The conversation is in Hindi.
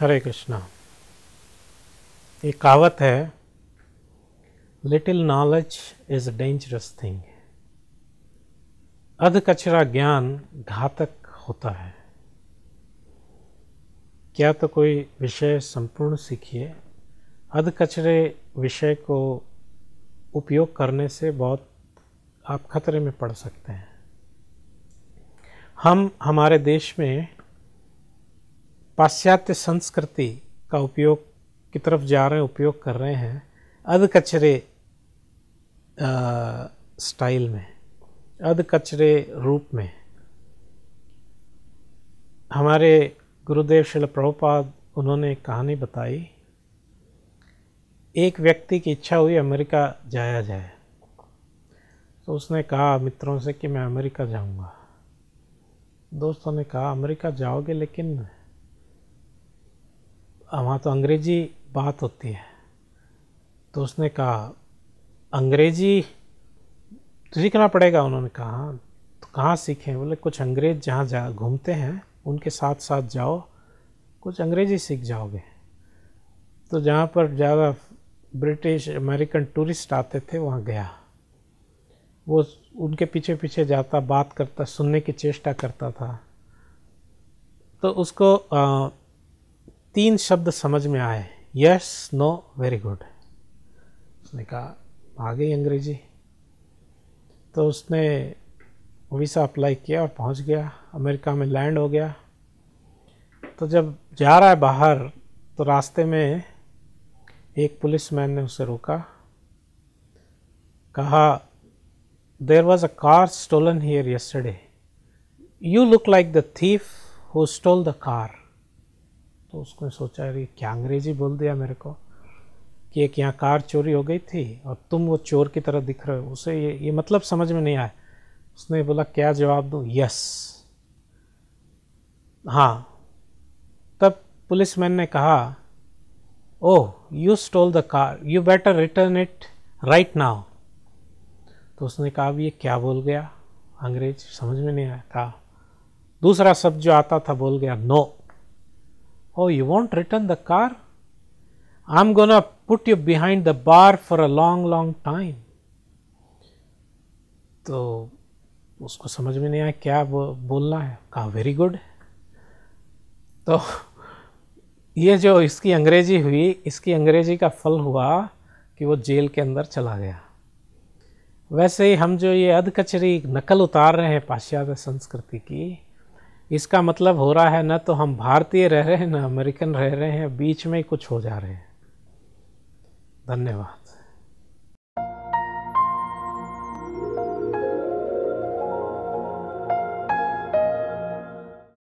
हरे कृष्णा एक कहावत है little knowledge is a dangerous thing अध कचरा ज्ञान घातक होता है क्या तो कोई विषय संपूर्ण सीखिए अध कचरे विषय को उपयोग करने से बहुत आप खतरे में पड़ सकते हैं हम हमारे देश में पाश्चात्य संस्कृति का उपयोग की तरफ जा रहे हैं उपयोग कर रहे हैं अध कचरे स्टाइल में अध कचरे रूप में हमारे गुरुदेव शिल प्रभुपाद उन्होंने एक कहानी बताई एक व्यक्ति की इच्छा हुई अमेरिका जाया जाए तो उसने कहा मित्रों से कि मैं अमेरिका जाऊंगा दोस्तों ने कहा अमेरिका जाओगे लेकिन वहाँ तो अंग्रेजी बात होती है तो उसने कहा अंग्रेजी सीखना पड़ेगा उन्होंने कहा हाँ, तो कहाँ सीखें बोले कुछ अंग्रेज जहाँ जा घूमते हैं उनके साथ साथ जाओ कुछ अंग्रेजी सीख जाओगे तो जहाँ पर ज़्यादा ब्रिटिश अमेरिकन टूरिस्ट आते थे वहाँ गया वो उनके पीछे पीछे जाता बात करता सुनने की चेष्टा करता था तो उसको आ, तीन शब्द समझ में आए यस नो वेरी गुड उसने कहा आ गई अंग्रेजी तो उसने वीसा अप्लाई किया और पहुंच गया अमेरिका में लैंड हो गया तो जब जा रहा है बाहर तो रास्ते में एक पुलिस मैन ने उसे रोका कहा there was a car stolen here yesterday you look like the thief who stole the car तो उसको सोचा अरे क्या अंग्रेजी बोल दिया मेरे को कि एक यहाँ कार चोरी हो गई थी और तुम वो चोर की तरह दिख रहे हो उसे ये ये मतलब समझ में नहीं आया उसने बोला क्या जवाब दूँ यस हाँ तब पुलिस मैन ने कहा oh you stole the car you better return it right now तो उसने कहा अब ये क्या बोल गया अंग्रेज समझ में नहीं आया कहा दूसरा शब्द जो आता था बोल गया no no. Oh, you won't return the car? I'm going to put you behind the bar for a long, long time. तो उसको समझ में नहीं आया क्या बोलना है कहा वेरी गुड तो ये जो इसकी अंग्रेजी हुई इसकी अंग्रेजी का फल हुआ कि वो जेल के अंदर चला गया वैसे ही हम जो ये अधकचरी नकल उतार रहे हैं पाश्चात्य संस्कृति की इसका मतलब हो रहा है ना तो हम भारतीय रह रहे हैं ना अमेरिकन रह रहे हैं बीच में कुछ हो जा रहे हैं धन्यवाद